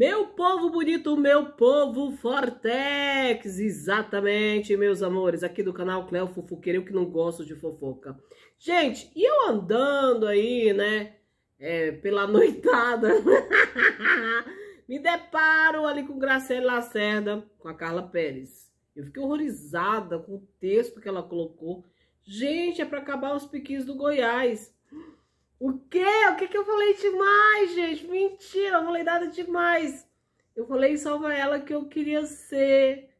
Meu povo bonito, meu povo Fortex! Exatamente, meus amores, aqui do canal Cléo Fofoqueiro, eu que não gosto de fofoca. Gente, e eu andando aí, né, é, pela noitada, me deparo ali com Graciela Lacerda, com a Carla Pérez. Eu fiquei horrorizada com o texto que ela colocou. Gente, é para acabar os piquis do Goiás. O quê? O que, que eu falei demais, gente? Mentira, eu não falei nada demais. Eu falei salva ela que eu queria ser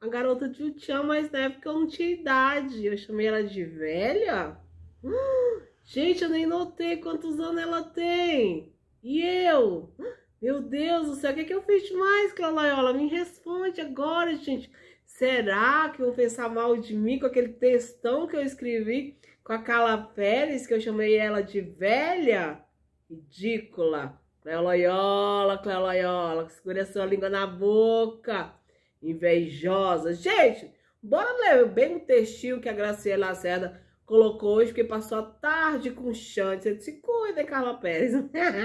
a garota de Utiã, mas na época eu não tinha idade. Eu chamei ela de velha? Ah, gente, eu nem notei quantos anos ela tem. E eu? Meu Deus do céu, o que, que eu fiz demais, Clalaiola? Me responde agora, gente. Será que vão pensar mal de mim com aquele textão que eu escrevi? com aquela Pérez, que eu chamei ela de velha, ridícula. Cléo Loyola, Cléo Loyola, a sua língua na boca, invejosa. Gente, bora ler bem o textil que a Graciela Lacerda colocou hoje, porque passou a tarde com o Xande. Você se cuida, hein, Carla Pérez.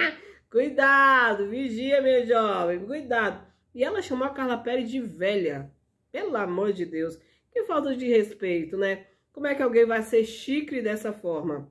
cuidado, vigia, meu jovem, cuidado. E ela chamou a Carla Pérez de velha. Pelo amor de Deus, que falta de respeito, né? Como é que alguém vai ser chicre dessa forma?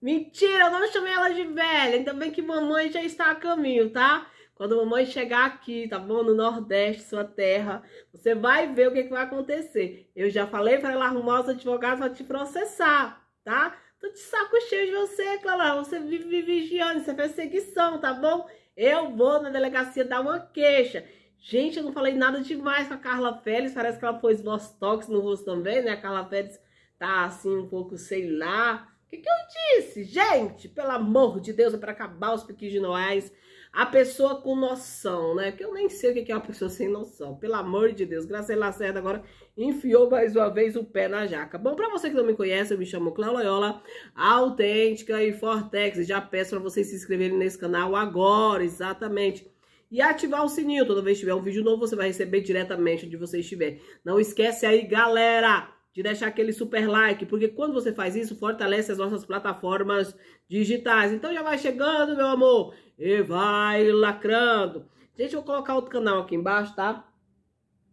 Mentira, eu não chamei ela de velha. Ainda bem que mamãe já está a caminho, tá? Quando mamãe chegar aqui, tá bom? No Nordeste, sua terra, você vai ver o que, é que vai acontecer. Eu já falei para ela arrumar os advogados para te processar, tá? Tô de saco cheio de você, Clara. Você vive vigiando, isso é perseguição, tá bom? Eu vou na delegacia dar uma queixa. Gente, eu não falei nada demais com a Carla Pérez, parece que ela pôs Bostox no rosto também, né? A Carla Pérez tá assim um pouco, sei lá. O que, que eu disse? Gente, pelo amor de Deus, é para acabar os piquinhos de noais. A pessoa com noção, né? Que eu nem sei o que é uma pessoa sem noção. Pelo amor de Deus, Graciela Lacerda agora enfiou mais uma vez o pé na jaca. Bom, para você que não me conhece, eu me chamo Cléo Loyola, autêntica e Fortex. Já peço para vocês se inscreverem nesse canal agora, exatamente e ativar o sininho. Toda vez que tiver um vídeo novo, você vai receber diretamente onde você estiver. Não esquece aí, galera, de deixar aquele super like, porque quando você faz isso, fortalece as nossas plataformas digitais. Então já vai chegando, meu amor, e vai lacrando. Gente, eu vou colocar outro canal aqui embaixo, tá?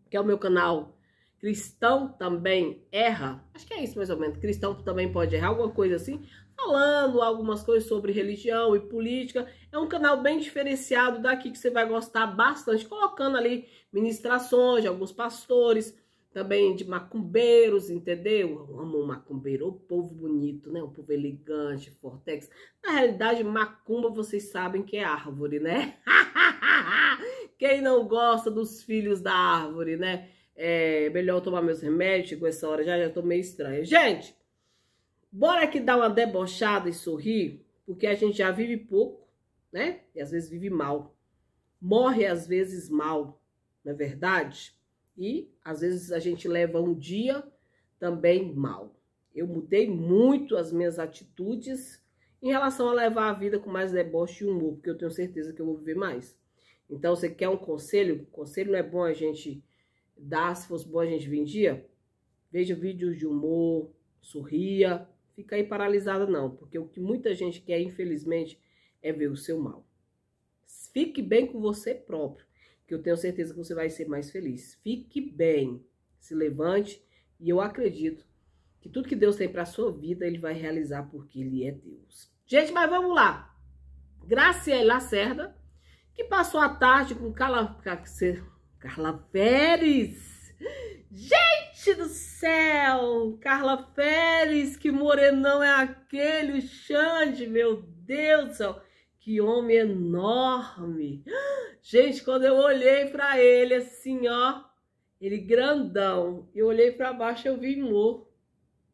Que é o meu canal cristão também erra? Acho que é isso mais ou menos. Cristão também pode errar, alguma coisa assim. Falando algumas coisas sobre religião e política. É um canal bem diferenciado daqui que você vai gostar bastante. Colocando ali ministrações de alguns pastores, também de macumbeiros, entendeu? Eu amo o macumbeiro, o povo bonito, né? O povo elegante, fortex. Na realidade, macumba vocês sabem que é árvore, né? Quem não gosta dos filhos da árvore, né? é melhor tomar meus remédios, chegou essa hora já, já tô meio estranha. Gente, bora que dar uma debochada e sorrir, porque a gente já vive pouco, né? E às vezes vive mal. Morre às vezes mal, não é verdade? E às vezes a gente leva um dia também mal. Eu mudei muito as minhas atitudes em relação a levar a vida com mais deboche e humor, porque eu tenho certeza que eu vou viver mais. Então, você quer um conselho? Conselho não é bom a gente dar, se fosse boa a gente vendia, veja vídeos de humor, sorria, fica aí paralisada não, porque o que muita gente quer, infelizmente, é ver o seu mal. Fique bem com você próprio, que eu tenho certeza que você vai ser mais feliz. Fique bem, se levante e eu acredito que tudo que Deus tem para sua vida, ele vai realizar porque ele é Deus. Gente, mas vamos lá. Graciela Lacerda, que passou a tarde com calafrio Carla Pérez! Gente do céu! Carla Pérez, que morenão é aquele, o Xande, meu Deus do céu! Que homem enorme! Gente, quando eu olhei para ele assim, ó, ele grandão, eu olhei para baixo e eu vi morro.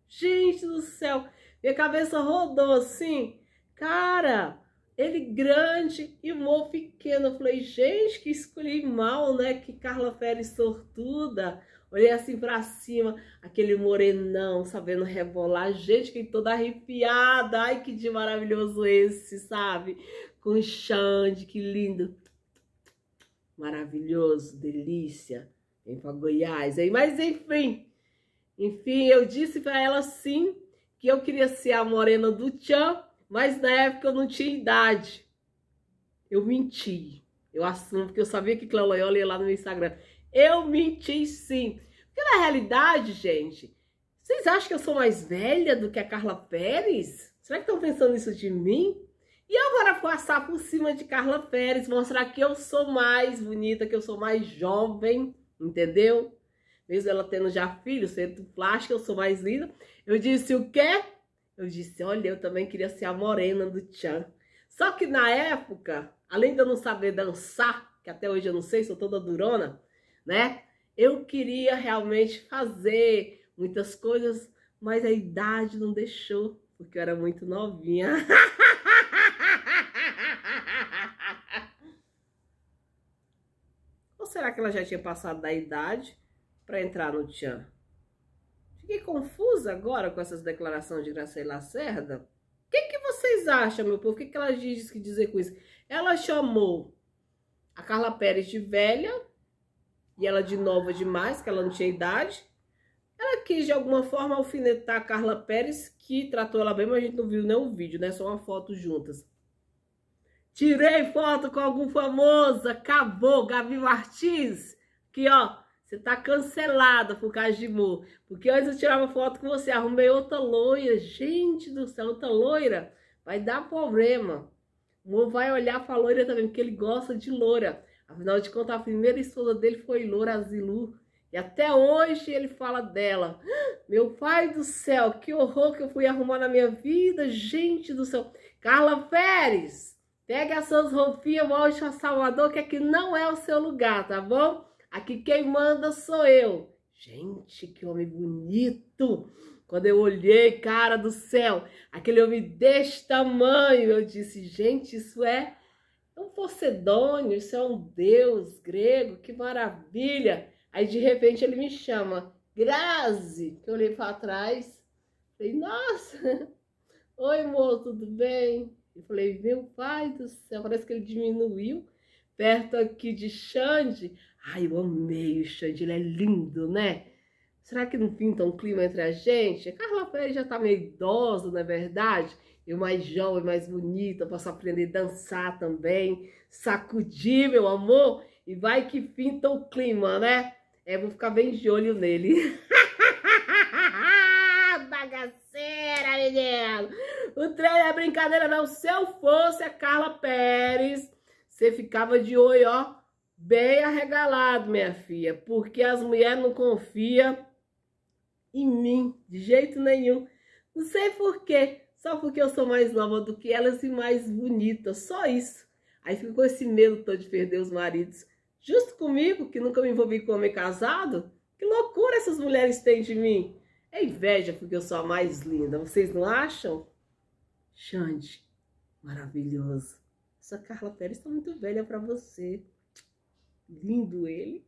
Gente do céu, minha cabeça rodou assim. Cara, ele grande e Mo pequeno. Eu falei, gente, que escolhi mal, né? Que Carla Pérez sortuda. Olhei assim pra cima, aquele morenão sabendo rebolar. Gente, que toda arrepiada. Ai, que de maravilhoso esse, sabe? Com Xande, que lindo. Maravilhoso, delícia. Vem pra Goiás. Aí, mas enfim, enfim, eu disse para ela sim que eu queria ser a morena do Tchan mas na época eu não tinha idade. Eu menti. Eu assumo, porque eu sabia que Cléo Loyola ia lá no meu Instagram. Eu menti sim. Porque na realidade, gente, vocês acham que eu sou mais velha do que a Carla Pérez? Será que estão pensando isso de mim? E agora passar por cima de Carla Pérez, mostrar que eu sou mais bonita, que eu sou mais jovem, entendeu? Mesmo ela tendo já filho, sendo plástica, eu sou mais linda. Eu disse o quê? Eu disse, olha, eu também queria ser a morena do Tchan. Só que na época, além de eu não saber dançar, que até hoje eu não sei, sou toda durona, né? Eu queria realmente fazer muitas coisas, mas a idade não deixou, porque eu era muito novinha. Ou será que ela já tinha passado da idade para entrar no Tchan? Fiquei confusa agora com essas declarações de Graciela Lacerda. O que, que vocês acham, meu povo? O que, que ela diz que dizer com isso? Ela chamou a Carla Pérez de velha e ela de nova demais, que ela não tinha idade. Ela quis, de alguma forma, alfinetar a Carla Pérez, que tratou ela bem, mas a gente não viu nenhum vídeo, né? Só uma foto juntas. Tirei foto com algum famoso, acabou, Gabi Martins, que ó, você tá cancelada por causa de mo, Porque antes eu tirava foto com você, arrumei outra loira. Gente do céu, outra loira vai dar problema. O vai olhar pra loira também, porque ele gosta de loira. Afinal de contas, a primeira esposa dele foi loura, Zilu E até hoje ele fala dela. Meu pai do céu, que horror que eu fui arrumar na minha vida, gente do céu. Carla Férez, pega as suas roupinhas, volte a Salvador, que aqui não é o seu lugar, tá bom? Aqui quem manda sou eu. Gente, que homem bonito! Quando eu olhei, cara do céu, aquele homem desse tamanho, eu disse, gente, isso é um Pocedônio, isso é um deus grego, que maravilha! Aí de repente ele me chama, Grazi, que eu olhei para trás, falei, nossa, oi amor, tudo bem? Eu falei, meu pai do céu, parece que ele diminuiu perto aqui de Xande. Ai, eu amei o Xande, ele é lindo, né? Será que não pinta tá um clima entre a gente? A Carla Pérez já tá meio idosa, não é verdade? Eu mais jovem, mais bonita, posso aprender a dançar também, sacudir, meu amor, e vai que pinta o clima, né? É, vou ficar bem de olho nele. Bagaceira, menino! O trem é brincadeira não, se eu fosse a Carla Pérez você ficava de olho, ó, bem arregalado, minha filha, porque as mulheres não confiam em mim de jeito nenhum. Não sei por quê, só porque eu sou mais nova do que elas e mais bonita, só isso. Aí ficou esse medo todo de perder os maridos. Justo comigo, que nunca me envolvi com homem casado? Que loucura essas mulheres têm de mim! É inveja porque eu sou a mais linda, vocês não acham? Xande, maravilhoso. Essa Carla Pérez está muito velha para você. Lindo ele.